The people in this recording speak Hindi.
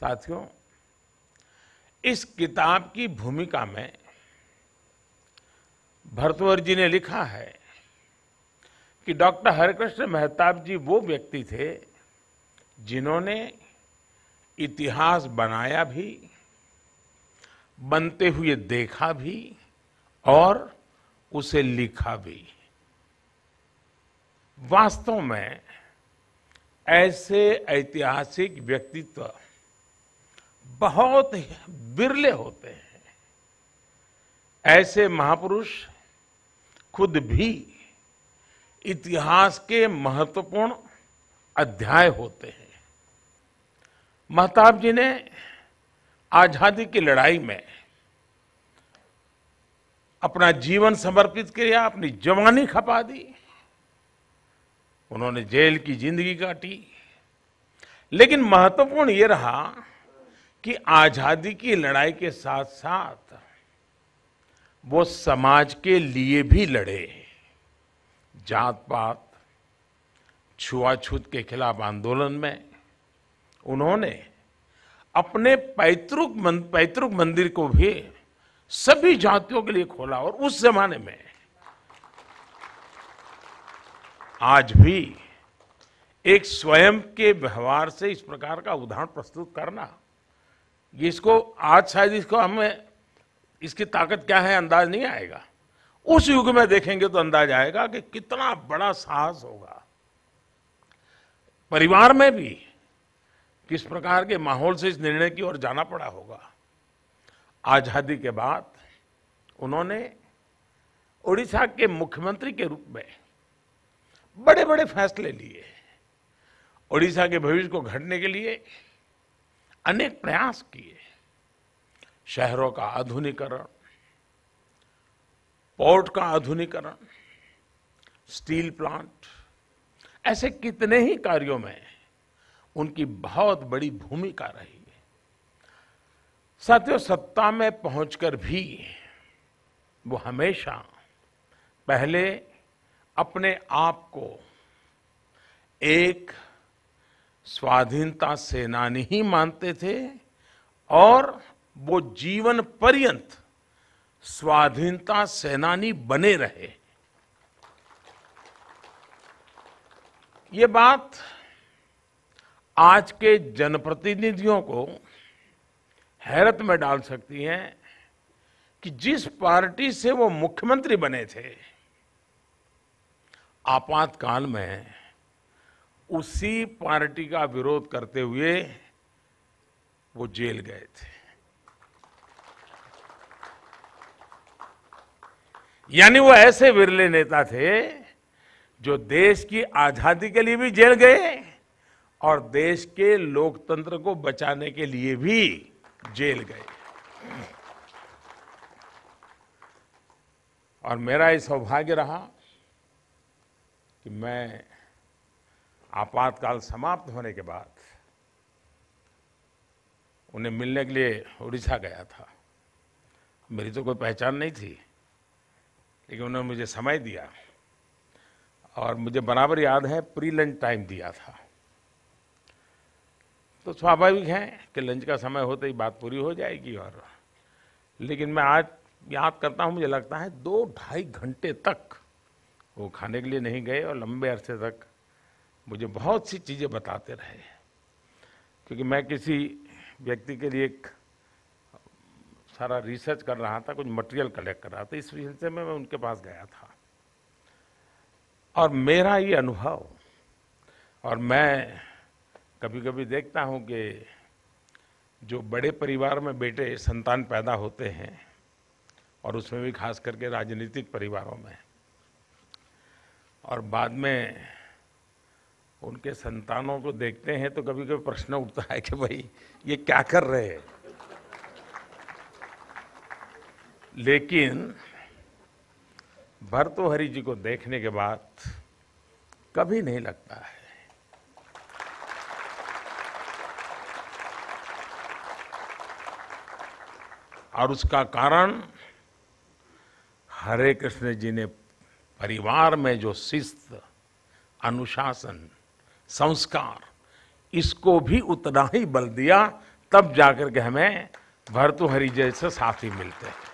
साथियों इस किताब की भूमिका में भरतवर जी ने लिखा है कि डॉक्टर हरिकृष्ण मेहताब जी वो व्यक्ति थे जिन्होंने इतिहास बनाया भी बनते हुए देखा भी और उसे लिखा भी वास्तव में ऐसे ऐतिहासिक व्यक्तित्व बहुत बिरले होते हैं ऐसे महापुरुष खुद भी इतिहास के महत्वपूर्ण अध्याय होते हैं महताब जी ने आजादी की लड़ाई में अपना जीवन समर्पित किया अपनी जवानी खपा दी उन्होंने जेल की जिंदगी काटी लेकिन महत्वपूर्ण ये रहा कि आज़ादी की लड़ाई के साथ साथ वो समाज के लिए भी लड़े जात पात छुआछूत के खिलाफ आंदोलन में उन्होंने अपने पैतृक मंद, पैतृक मंदिर को भी सभी जातियों के लिए खोला और उस जमाने में आज भी एक स्वयं के व्यवहार से इस प्रकार का उदाहरण प्रस्तुत करना इसको आज शायद इसको हमें इसकी ताकत क्या है अंदाज नहीं आएगा उस युग में देखेंगे तो अंदाज आएगा कि कितना बड़ा साहस होगा परिवार में भी किस प्रकार के माहौल से इस निर्णय की ओर जाना पड़ा होगा आज़ादी के बाद उन्होंने उड़ीसा के मुख्यमंत्री के रूप में बड़े बड़े फैसले लिए उड़ीसा के भविष्य को घटने के लिए अनेक प्रयास किए शहरों का आधुनिकरण पोर्ट का आधुनिकरण स्टील प्लांट ऐसे कितने ही कार्यों में उनकी बहुत बड़ी भूमिका रही है साथियों सत्ता में पहुंचकर भी वो हमेशा पहले अपने आप को एक स्वाधीनता सेनानी ही मानते थे और वो जीवन पर्यंत स्वाधीनता सेनानी बने रहे ये बात आज के जनप्रतिनिधियों को हैरत में डाल सकती है कि जिस पार्टी से वो मुख्यमंत्री बने थे आपातकाल में उसी पार्टी का विरोध करते हुए वो जेल गए थे यानी वो ऐसे विरले नेता थे जो देश की आजादी के लिए भी जेल गए और देश के लोकतंत्र को बचाने के लिए भी जेल गए और मेरा ये सौभाग्य रहा कि मैं आपातकाल समाप्त होने के बाद उन्हें मिलने के लिए उड़ीसा गया था मेरी तो कोई पहचान नहीं थी लेकिन उन्होंने मुझे समय दिया और मुझे बराबर याद है प्री लंच टाइम दिया था तो स्वाभाविक है कि लंच का समय होते ही बात पूरी हो जाएगी और लेकिन मैं आज याद करता हूँ मुझे लगता है दो ढाई घंटे तक वो खाने के लिए नहीं गए और लंबे अरसे तक मुझे बहुत सी चीज़ें बताते रहे क्योंकि मैं किसी व्यक्ति के लिए एक सारा रिसर्च कर रहा था कुछ मटेरियल कलेक्ट कर रहा था इस सिलसिले में मैं उनके पास गया था और मेरा ये अनुभव और मैं कभी कभी देखता हूँ कि जो बड़े परिवार में बेटे संतान पैदा होते हैं और उसमें भी खास करके राजनीतिक परिवारों में और बाद में उनके संतानों को देखते हैं तो कभी कभी प्रश्न उठता है कि भाई ये क्या कर रहे हैं लेकिन भरतोहरि जी को देखने के बाद कभी नहीं लगता है और उसका कारण हरे कृष्ण जी ने परिवार में जो शिस्त अनुशासन संस्कार इसको भी उतना ही बल दिया तब जाकर के हमें भरतुहरि जैसे साथी मिलते हैं